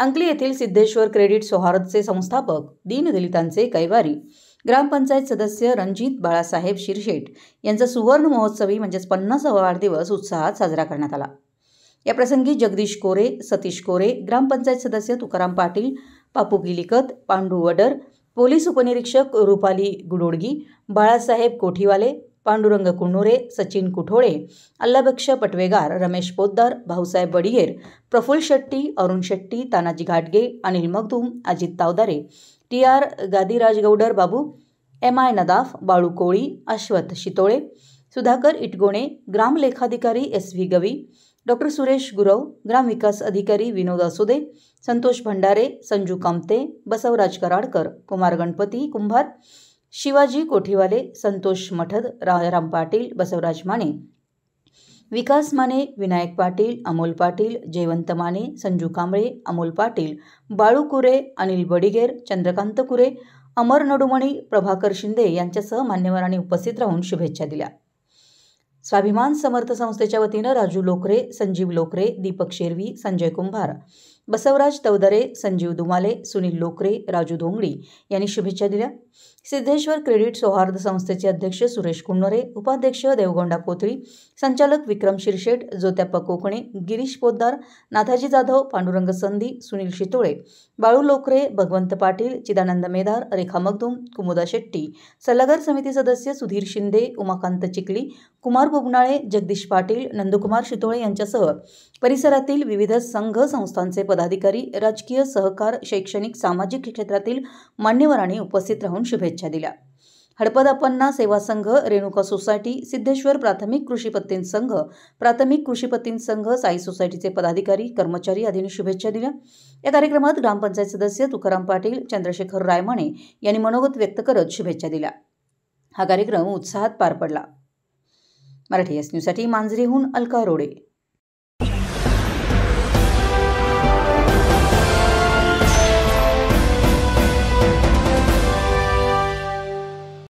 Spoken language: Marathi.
अंकली येथील सिद्धेश्वर क्रेडिट सोहार्दचे संस्थापक दीनदलितांचे कैवारी ग्रामपंचायत सदस्य रणजित बाळासाहेब शिरशेट यांचा सुवर्ण महोत्सवी म्हणजेच पन्नासावा वाढदिवस उत्साहात साजरा करण्यात आला या प्रसंगी जगदीश कोरे सतीश कोरे ग्रामपंचायत सदस्य तुकाराम पाटील पापू गिलिकत पांडू वडर पोलीस उपनिरीक्षक रुपाली गुडोडगी बाळासाहेब कोठीवाले पांडुरंग कुंडोरे सचिन कुठोळे अल्लाभक्ष पटवेगार रमेश पोद्दार भाऊसाहेब बडियेर प्रफुल्ल शेट्टी अरुण शेट्टी तानाजी घाटगे Anil Magdum Ajit Tavdare T R Gaudar Babu M I Nadaf Balu Koli Ashwath Shitole Sudhakar Itgone ग्रामलेखाधिकारी S V Gavi doctor Suresh Gurav ग्रामविकास अधिकारी विनोद असुदे संतोष भंडारे संजू कामते बसवराज कराडकर कुमार गणपती कुंभार शिवाजी कोठीवाले संतोष मठद रा राम पाटील बसवराज माने विकास माने विनायक पाटील अमोल पाटील जयवंत माने संजू कांबळे अमोल पाटील बाळू कुरे अनिल बडिगेर चंद्रकांत कुरे अमर नडुमणी प्रभाकर शिंदे यांच्यासह मान्यवरांनी उपस्थित राहून शुभेच्छा दिल्या स्वाभिमान समर्थ संस्थेच्या वतीनं राजू लोकरे संजीव लोकरे दीपक शेरवी संजय कुंभार बसवराज तवदरे संजीव दुमाले सुनील लोकरे राजू धोंगडी यांनी शुभेच्छा दिल्या सिद्धेश्वर क्रेडिट सौहार्द संस्थेचे अध्यक्ष सुरेश कुंडोरे उपाध्यक्ष देवगोंडा कोथळी संचालक विक्रम शिरशेट ज्योत्याप्पा कोकणे गिरीश पोद्दार नाथाजी जाधव पांडुरंग संधी सुनील शितोळे बाळू लोकरे भगवंत पाटील चिदानंद मेधार रेखा मगदुम कुमुदा शेट्टी सल्लागार समिती सदस्य सुधीर शिंदे उमाकांत चिखली कुमार बुबनाळे जगदीश पाटील नंदकुमार शितोळे यांच्यासह परिसरातील विविध संघ संस्थांचे पद पदाधिकारी राजकीय सहकार शैक्षणिक सामाजिक क्षेत्रातील मान्यवरांनी उपस्थित राहून शुभेच्छा दिल्या हडपदापन्ना सेवा संघ रेणुका सोसायटी सिद्धेश्वर प्राथमिक कृषीपत्तीन संघ प्राथमिक संघ साई सोसायटीचे पदाधिकारी कर्मचारी आदींनी शुभेच्छा दिल्या या कार्यक्रमात ग्रामपंचायत सदस्य तुकाराम पाटील चंद्रशेखर रायमाणे यांनी मनोगत व्यक्त करत शुभेच्छा दिल्या हा कार्यक्रम उत्साहात पार पडला मराठी एस न्यूजसाठी मांजरीहून अलका रोडे